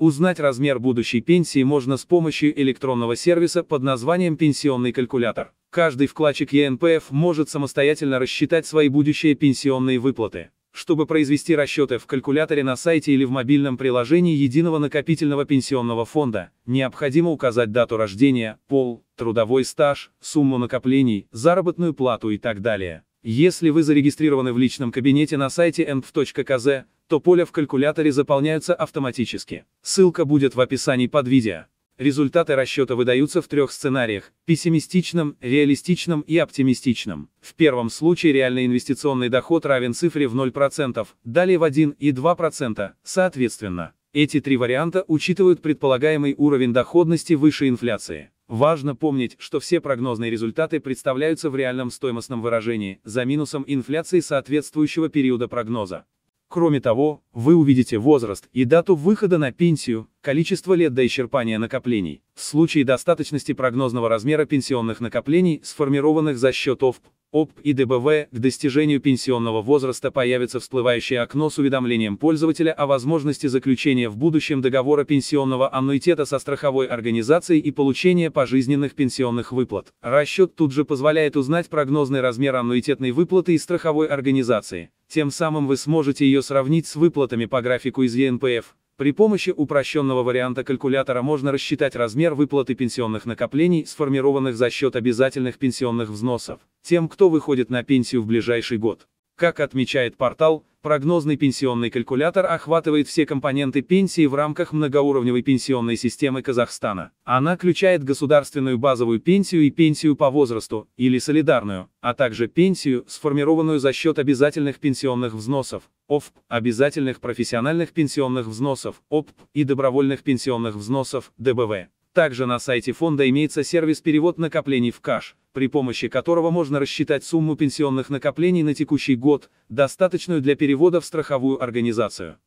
Узнать размер будущей пенсии можно с помощью электронного сервиса под названием «Пенсионный калькулятор». Каждый вкладчик ЕНПФ e может самостоятельно рассчитать свои будущие пенсионные выплаты. Чтобы произвести расчеты в калькуляторе на сайте или в мобильном приложении Единого накопительного пенсионного фонда, необходимо указать дату рождения, пол, трудовой стаж, сумму накоплений, заработную плату и так далее. Если вы зарегистрированы в личном кабинете на сайте npf.kz, то поля в калькуляторе заполняются автоматически. Ссылка будет в описании под видео. Результаты расчета выдаются в трех сценариях – пессимистичном, реалистичном и оптимистичном. В первом случае реальный инвестиционный доход равен цифре в 0%, далее в 1 и 2%, соответственно. Эти три варианта учитывают предполагаемый уровень доходности выше инфляции. Важно помнить, что все прогнозные результаты представляются в реальном стоимостном выражении, за минусом инфляции соответствующего периода прогноза. Кроме того, вы увидите возраст и дату выхода на пенсию, количество лет до исчерпания накоплений, в случае достаточности прогнозного размера пенсионных накоплений, сформированных за счет ОФП, ОП и ДБВ, к достижению пенсионного возраста появится всплывающее окно с уведомлением пользователя о возможности заключения в будущем договора пенсионного аннуитета со страховой организацией и получения пожизненных пенсионных выплат. Расчет тут же позволяет узнать прогнозный размер аннуитетной выплаты из страховой организации. Тем самым вы сможете ее сравнить с выплатами по графику из ЕНПФ. При помощи упрощенного варианта калькулятора можно рассчитать размер выплаты пенсионных накоплений, сформированных за счет обязательных пенсионных взносов тем, кто выходит на пенсию в ближайший год. Как отмечает портал, прогнозный пенсионный калькулятор охватывает все компоненты пенсии в рамках многоуровневой пенсионной системы Казахстана. Она включает государственную базовую пенсию и пенсию по возрасту, или солидарную, а также пенсию, сформированную за счет обязательных пенсионных взносов, ОФП, обязательных профессиональных пенсионных взносов, ОПП и добровольных пенсионных взносов, ДБВ. Также на сайте фонда имеется сервис «Перевод накоплений в кэш», при помощи которого можно рассчитать сумму пенсионных накоплений на текущий год, достаточную для перевода в страховую организацию.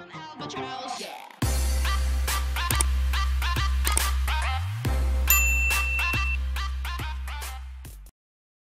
albatross. Yeah.